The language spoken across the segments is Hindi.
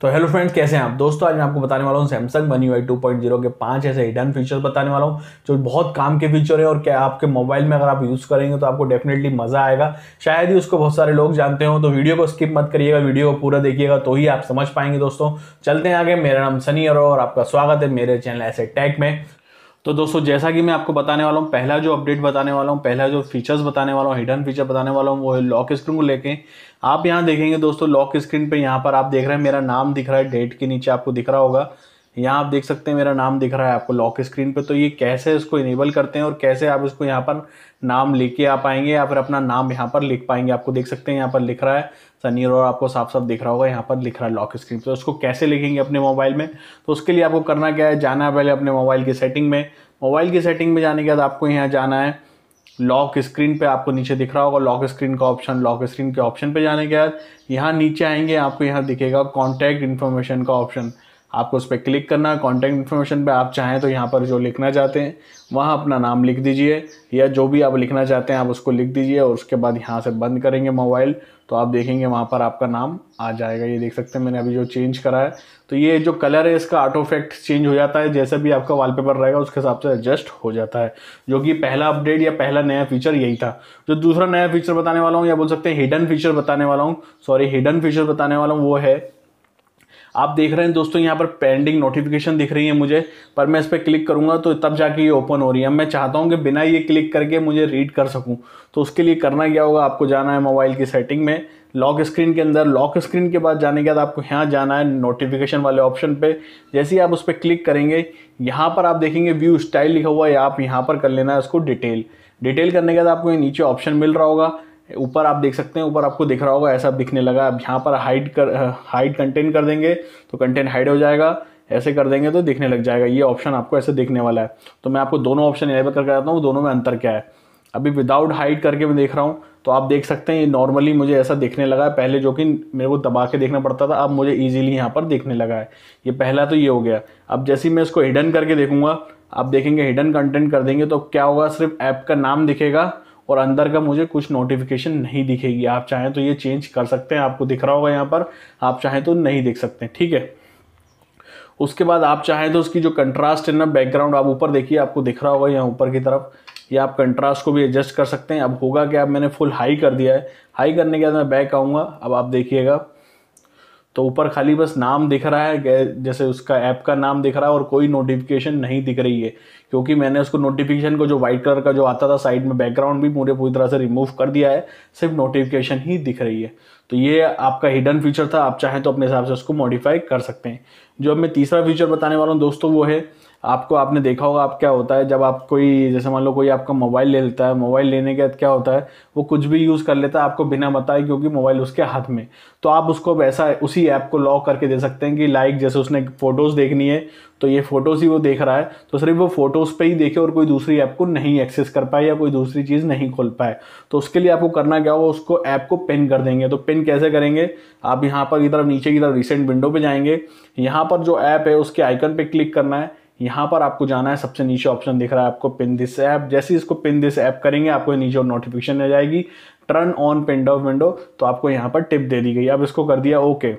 तो हेलो फ्रेंड्स कैसे हैं आप दोस्तों आज मैं आपको बताने वाला हूँ Samsung one UI two point zero के पांच ऐसे हिडन फीचर्स बताने वाला हूँ जो बहुत काम के फीचर है और क्या आपके मोबाइल में अगर आप यूज़ करेंगे तो आपको डेफिनेटली मज़ा आएगा शायद ही उसको बहुत सारे लोग जानते हो तो वीडियो को स्किप मत करिएगा वीडियो को पूरा देखिएगा तो ही आप समझ पाएंगे दोस्तों चलते हैं आगे मेरा नाम सनी अरो और आपका स्वागत है मेरे चैनल ऐसे टैक में तो दोस्तों जैसा कि मैं आपको बताने वाला हूँ पहला जो अपडेट बताने वाला हूँ पहला जो फीचर्स बताने वाला हूँ हिडन फीचर बताने वाला हूँ वो है लॉक स्क्रीन को लेके आप यहाँ देखेंगे दोस्तों लॉक स्क्रीन पे यहाँ पर आप देख रहे हैं मेरा नाम दिख रहा है डेट के नीचे आपको दिख रहा होगा यहाँ आप देख सकते हैं मेरा नाम दिख रहा है आपको लॉक स्क्रीन पे तो ये कैसे इसको इनेबल करते हैं और कैसे आप इसको यहाँ पर नाम लेके आ पाएंगे या फिर अपना नाम यहाँ पर लिख पाएंगे आपको देख सकते हैं यहाँ पर लिख रहा है सनी और आपको साफ साफ दिख रहा होगा यहाँ पर लिख रहा है लॉक स्क्रीन तो उसको कैसे लिखेंगे अपने मोबाइल में तो उसके लिए आपको करना क्या है जाना है पहले अपने मोबाइल की सेटिंग में मोबाइल की सेटिंग में जाने के बाद आपको यहाँ जाना है लॉक स्क्रीन पे आपको नीचे दिख रहा होगा लॉक स्क्रीन का ऑप्शन लॉक स्क्रीन के ऑप्शन पे जाने के बाद यहाँ नीचे आएंगे आपको यहाँ दिखेगा कॉन्टैक्ट इन्फॉर्मेशन का ऑप्शन आपको उस पर क्लिक करना कॉन्टैक्ट इन्फॉर्मेशन पे आप चाहें तो यहाँ पर जो लिखना चाहते हैं वहाँ अपना नाम लिख दीजिए या जो भी आप लिखना चाहते हैं आप उसको लिख दीजिए और उसके बाद यहाँ से बंद करेंगे मोबाइल तो आप देखेंगे वहाँ पर आपका नाम आ जाएगा ये देख सकते हैं मैंने अभी जो चेंज करा है तो ये जो कलर है इसका आटो इफेक्ट चेंज हो जाता है जैसे भी आपका वॉलपेपर रहेगा उसके हिसाब से एडजस्ट हो जाता है जो कि पहला अपडेट या पहला नया फीचर यही था जो दूसरा नया फीचर बताने वाला हूँ या बोल सकते हैं हिडन फीचर बताने वाला हूँ सॉरी हिडन फीचर बताने वाला हूँ वो है आप देख रहे हैं दोस्तों यहाँ पर पेंडिंग नोटिफिकेशन दिख रही है मुझे पर मैं इस पर क्लिक करूँगा तो तब जाके ये ओपन हो रही है मैं चाहता हूँ कि बिना ये क्लिक करके मुझे रीड कर सकूँ तो उसके लिए करना क्या होगा आपको जाना है मोबाइल की सेटिंग में लॉक स्क्रीन के अंदर लॉक स्क्रीन के बाद जाने के बाद आपको यहाँ जाना है नोटिफिकेशन वाले ऑप्शन पे जैसे ही आप उस पर क्लिक करेंगे यहाँ पर आप देखेंगे व्यू स्टाइल लिखा हुआ है आप यहाँ पर कर लेना है उसको डिटेल डिटेल करने के बाद आपको ये नीचे ऑप्शन मिल रहा होगा ऊपर आप देख सकते हैं ऊपर आपको दिख रहा होगा ऐसा दिखने लगा अब यहाँ पर हाइड कर हाइड कंटेंट कर देंगे तो कंटेंट हाइड हो जाएगा ऐसे कर देंगे तो दिखने लग जाएगा ये ऑप्शन आपको ऐसे दिखने वाला है तो मैं आपको दोनों ऑप्शन एनेबल करके आता हूँ दोनों में अंतर क्या है अभी विदाउट हाइड करके मैं देख रहा हूँ तो आप देख सकते हैं ये नॉर्मली मुझे ऐसा दिखने लगा है पहले जो कि मेरे को दबा के देखना पड़ता था अब मुझे ईजिली यहाँ पर देखने लगा है ये पहला तो ये हो गया अब जैसे ही मैं इसको हिडन करके देखूँगा आप देखेंगे हिडन कंटेंट कर देंगे तो क्या होगा सिर्फ ऐप का नाम दिखेगा और अंदर का मुझे कुछ नोटिफिकेशन नहीं दिखेगी आप चाहें तो ये चेंज कर सकते हैं आपको दिख रहा होगा यहाँ पर आप चाहें तो नहीं देख सकते ठीक है उसके बाद आप चाहें तो उसकी जो कंट्रास्ट है ना बैकग्राउंड आप ऊपर देखिए आपको दिख रहा होगा यहाँ ऊपर की तरफ या आप कंट्रास्ट को भी एडजस्ट कर सकते हैं अब होगा कि आप मैंने फुल हाई कर दिया है हाई करने के बाद मैं बैक आऊँगा अब आप देखिएगा तो ऊपर खाली बस नाम दिख रहा है जैसे उसका ऐप का नाम दिख रहा है और कोई नोटिफिकेशन नहीं दिख रही है क्योंकि मैंने उसको नोटिफिकेशन को जो वाइट कलर का जो आता था साइड में बैकग्राउंड भी पूरे पूरी तरह से रिमूव कर दिया है सिर्फ नोटिफिकेशन ही दिख रही है तो ये आपका हिडन फीचर था आप चाहें तो अपने हिसाब से उसको मॉडिफाई कर सकते हैं जो अब मैं तीसरा फीचर बताने वाला हूँ दोस्तों वो है आपको आपने देखा होगा आप क्या होता है जब आप कोई जैसे मान लो कोई आपका मोबाइल ले लेता है मोबाइल लेने के बाद क्या होता है वो कुछ भी यूज़ कर लेता है आपको बिना बताए क्योंकि मोबाइल उसके हाथ में तो आप उसको वैसा उसी ऐप को लॉक करके दे सकते हैं कि लाइक जैसे उसने फ़ोटोज़ देखनी है तो ये फ़ोटोज़ ही वो देख रहा है तो सिर्फ वो फ़ोटोज़ पर ही देखे और कोई दूसरी ऐप को नहीं एक्सेस कर पाए या कोई दूसरी चीज़ नहीं खोल पाए तो उसके लिए आपको करना क्या होगा उसको ऐप को पिन कर देंगे तो पिन कैसे करेंगे आप यहाँ पर की तरफ नीचे की तरफ रिसेंट विंडो पर जाएंगे यहाँ पर जो ऐप है उसके आइकन पर क्लिक करना है यहाँ पर आपको जाना है सबसे नीचे ऑप्शन दिख रहा है आपको पिन दिस ऐप जैसे इसको पिन दिस ऐप करेंगे आपको नीचे नोटिफिकेशन आ जाएगी turn on pin of window तो आपको यहाँ पर टिप दे दी गई अब इसको कर दिया ओके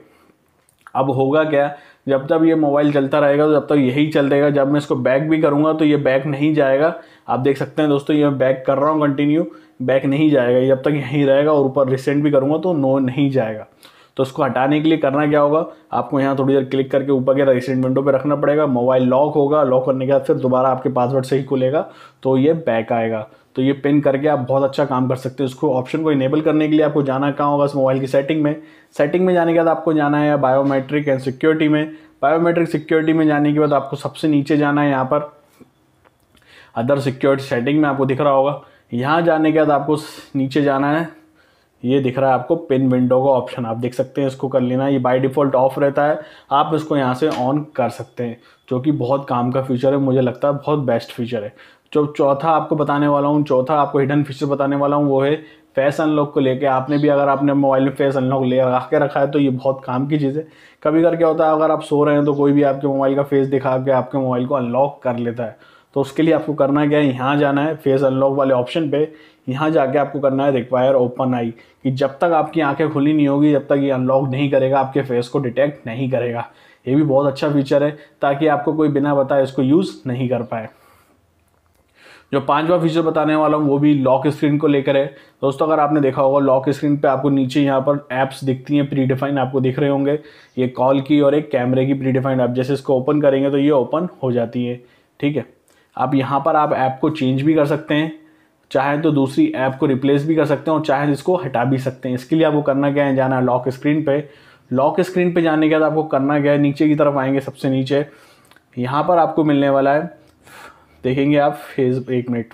अब होगा क्या जब तक ये मोबाइल चलता रहेगा तो जब तक यही चल रहेगा जब मैं इसको बैक भी करूँगा तो ये बैक नहीं जाएगा आप देख सकते हैं दोस्तों ये बैक कर रहा हूँ कंटिन्यू बैक नहीं जाएगा जब तक यहीं रहेगा और ऊपर रिसेंट भी करूँगा तो नो नहीं जाएगा तो उसको हटाने के लिए करना क्या होगा आपको यहाँ थोड़ी देर क्लिक करके ऊपर के रजिस्ट्रेंट विंडो पर रखना पड़ेगा मोबाइल लॉक होगा लॉक करने के बाद फिर दोबारा आपके पासवर्ड से ही खुलेगा तो ये बैक आएगा तो ये पिन करके आप बहुत अच्छा काम कर सकते हैं उसको ऑप्शन को इनेबल करने के लिए आपको जाना कहाँ होगा उस मोबाइल की सेटिंग में सेटिंग में जाने के बाद आपको जाना है बायोमेट्रिक एंड सिक्योरिटी में बायोमेट्रिक सिक्योरिटी में जाने के बाद आपको सबसे नीचे जाना है यहाँ पर अदर सिक्योरिटी सेटिंग में आपको दिख रहा होगा यहाँ जाने के बाद आपको नीचे जाना है ये दिख रहा है आपको पिन विंडो का ऑप्शन आप देख सकते हैं इसको कर लेना ये बाय डिफ़ॉल्ट ऑफ रहता है आप इसको यहाँ से ऑन कर सकते हैं जो कि बहुत काम का फीचर है मुझे लगता है बहुत बेस्ट फीचर है जो चौथा आपको बताने वाला हूँ चौथा आपको हिडन फीचर बताने वाला हूँ वो है फेस अनलॉक को लेके आपने भी अगर आपने मोबाइल में फेस अनलॉक ले लगा के रखा है तो ये बहुत काम की चीज़ है कभी कर क्या होता है अगर आप सो रहे हैं तो कोई भी आपके मोबाइल का फेस दिखा के आपके मोबाइल को अनलॉक कर लेता है तो उसके लिए आपको करना क्या है यहाँ जाना है फेस अनलॉक वाले ऑप्शन पे यहाँ जाके आपको करना है रिक्वायर ओपन आई कि जब तक आपकी आंखें खुली नहीं होगी जब तक ये अनलॉक नहीं करेगा आपके फेस को डिटेक्ट नहीं करेगा ये भी बहुत अच्छा फीचर है ताकि आपको कोई बिना बताए इसको यूज़ नहीं कर पाए जो पांचवा फीचर बताने वाला हूँ वो भी लॉक स्क्रीन को लेकर है दोस्तों अगर आपने देखा होगा लॉक स्क्रीन पे आपको नीचे यहाँ पर ऐप्स दिखती हैं प्री डिफाइंड आपको दिख रहे होंगे ये कॉल की और एक कैमरे की प्री डिफाइंड ऐप जैसे इसको ओपन करेंगे तो ये ओपन हो जाती है ठीक है अब यहाँ पर आप ऐप को चेंज भी कर सकते हैं चाहे तो दूसरी ऐप को रिप्लेस भी कर सकते हैं और चाहे इसको हटा भी सकते हैं इसके लिए आपको करना क्या है जाना है लॉक स्क्रीन पे लॉक स्क्रीन पे जाने के बाद आपको करना क्या है नीचे की तरफ आएंगे सबसे नीचे यहाँ पर आपको मिलने वाला है देखेंगे आप फेस एक मिनट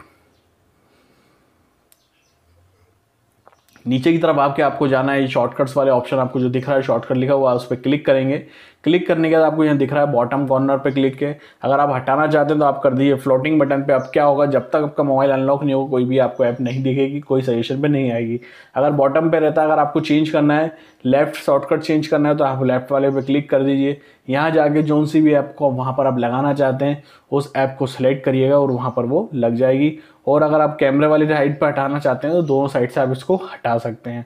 नीचे की तरफ आपके आपको जाना है ये शॉर्टकट्स वाले ऑप्शन आपको जो दिख रहा है शॉर्टकट लिखा हुआ है उस पर क्लिक करेंगे क्लिक करने के बाद आपको यहाँ दिख रहा है बॉटम कॉर्नर पे क्लिक के अगर आप हटाना चाहते हैं तो आप कर दीजिए फ्लोटिंग बटन पे अब क्या होगा जब तक आपका मोबाइल अनलॉक नहीं होगा कोई भी आपको ऐप नहीं दिखेगी कोई सजेशन पे नहीं आएगी अगर बॉटम पे रहता है अगर आपको चेंज करना है लेफ्ट शॉर्टकट चेंज करना है तो आप लेफ्ट वाले पे क्लिक कर दीजिए यहाँ जाके जो सी भी ऐप को वहाँ पर आप लगाना चाहते हैं उस ऐप को सिलेक्ट करिएगा और वहाँ पर वो लग जाएगी और अगर आप कैमरे वाली साइड पर हटाना चाहते हैं तो दोनों साइड से आप इसको हटा सकते हैं